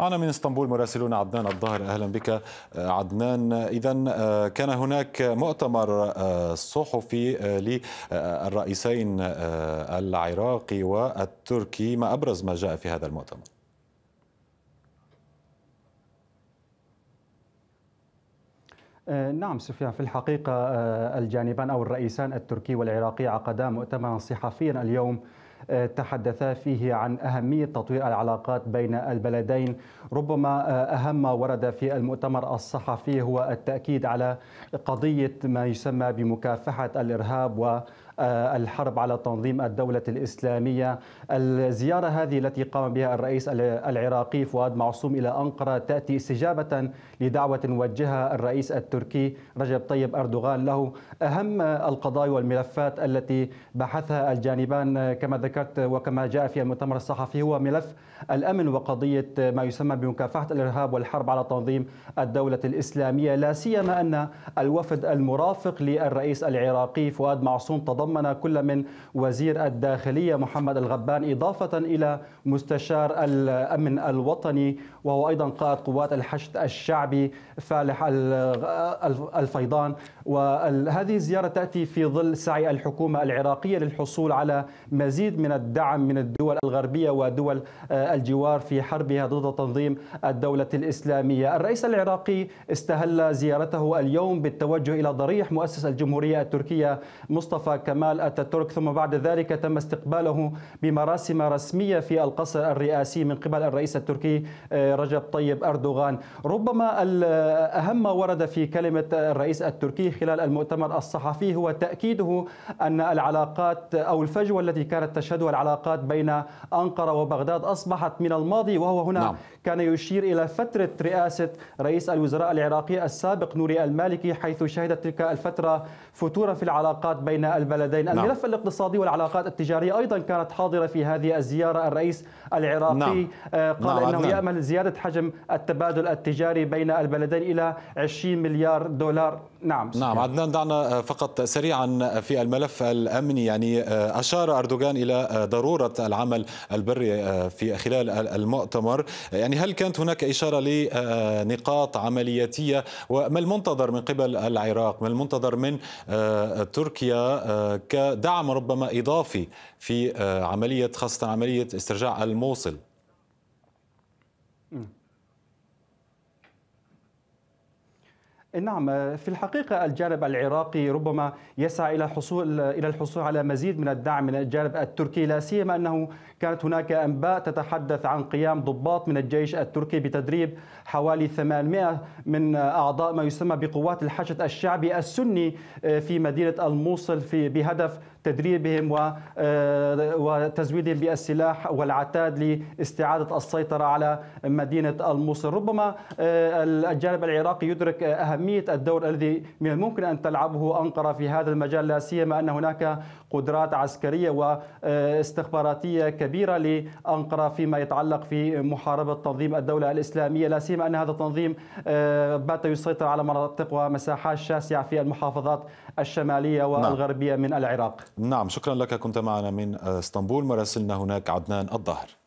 معنا من اسطنبول مراسلون عدنان الظاهر اهلا بك آه، عدنان اذا آه، كان هناك مؤتمر آه، صحفي للرئيسين العراقي والتركي ما ابرز ما جاء في هذا المؤتمر نعم سفيان في الحقيقة الجانبان أو الرئيسان التركي والعراقي عقدا مؤتمرا صحفيا اليوم آه، تحدثا فيه عن أهمية تطوير العلاقات بين البلدين ربما آه، أهم ما ورد في المؤتمر الصحفي هو التأكيد على قضية ما يسمى بمكافحة الإرهاب و آه، الحرب على تنظيم الدولة الإسلامية الزيارة هذه التي قام بها الرئيس العراقي فؤاد معصوم إلى أنقرة تأتي استجابة لدعوة وجهها الرئيس التركي رجب طيب أردوغان له أهم القضايا والملفات التي بحثها الجانبان كما ذكرت وكما جاء في المؤتمر الصحفي هو ملف الأمن وقضية ما يسمى بمكافحة الإرهاب والحرب على تنظيم الدولة الإسلامية لا سيما أن الوفد المرافق للرئيس العراقي فؤاد معصوم تضم ضمن كل من وزير الداخلية محمد الغبان إضافة إلى مستشار الأمن الوطني وهو أيضا قائد قوات الحشد الشعبي فالح الفيضان وهذه الزيارة تأتي في ظل سعي الحكومة العراقية للحصول على مزيد من الدعم من الدول الغربية ودول آه، الجوار في حربها ضد تنظيم الدولة الإسلامية الرئيس العراقي استهل زيارته اليوم بالتوجه إلى ضريح مؤسس الجمهورية التركية مصطفى كمال كمال اتاتورك ثم بعد ذلك تم استقباله بمراسم رسميه في القصر الرئاسي من قبل الرئيس التركي آه، رجب طيب اردوغان ربما اهم ما ورد في كلمه الرئيس التركي خلال المؤتمر الصحفي هو تاكيده ان العلاقات او الفجوه التي كانت تشهدها العلاقات بين انقره وبغداد اصبحت من الماضي وهو هنا نعم. كان يشير الى فتره رئاسه رئيس الوزراء العراقي السابق نوري المالكي حيث شهدت تلك الفتره فتوره في العلاقات بين البلدين البلدين نعم. الملف الاقتصادي والعلاقات التجارية أيضا كانت حاضرة في هذه الزيارة الرئيس العراقي نعم. آه، قال نعم. أنه نعم. يأمل زيادة حجم التبادل التجاري بين البلدين إلى 20 مليار دولار نعم نعم عدنان دعنا آه، فقط سريعا آه، في الملف الأمني يعني أشار أردوغان إلى ضرورة العمل البري في خلال المؤتمر يعني هل كانت هناك إشارة لنقاط عملياتية وما المنتظر من قبل العراق ما المنتظر من تركيا كدعم ربما إضافي في آه، عملية خاصة عملية استرجاع الموصل نعم في الحقيقة الجانب العراقي ربما يسعى إلى حصول إلى الحصول على مزيد من الدعم من الجانب التركي لا سيما أنه كانت هناك أنباء تتحدث عن قيام ضباط من الجيش التركي بتدريب حوالي 800 من أعضاء ما يسمى بقوات الحشد الشعبي السني آه، في مدينة الموصل في بهدف تدريبهم آه، وتزويدهم بالسلاح والعتاد لاستعادة السيطرة على مدينة الموصل ربما آه، الجانب العراقي يدرك أهمية أهمية الدور الذي من الممكن أن تلعبه أنقرة في هذا المجال لا سيما أن هناك قدرات عسكرية واستخباراتية كبيرة لأنقرة فيما يتعلق في محاربة تنظيم الدولة الإسلامية لا سيما أن هذا التنظيم آه، بات يسيطر على مناطق ومساحات شاسعة في المحافظات الشمالية نعم. والغربية من العراق نعم شكرا لك كنت معنا من اسطنبول مراسلنا هناك عدنان الظهر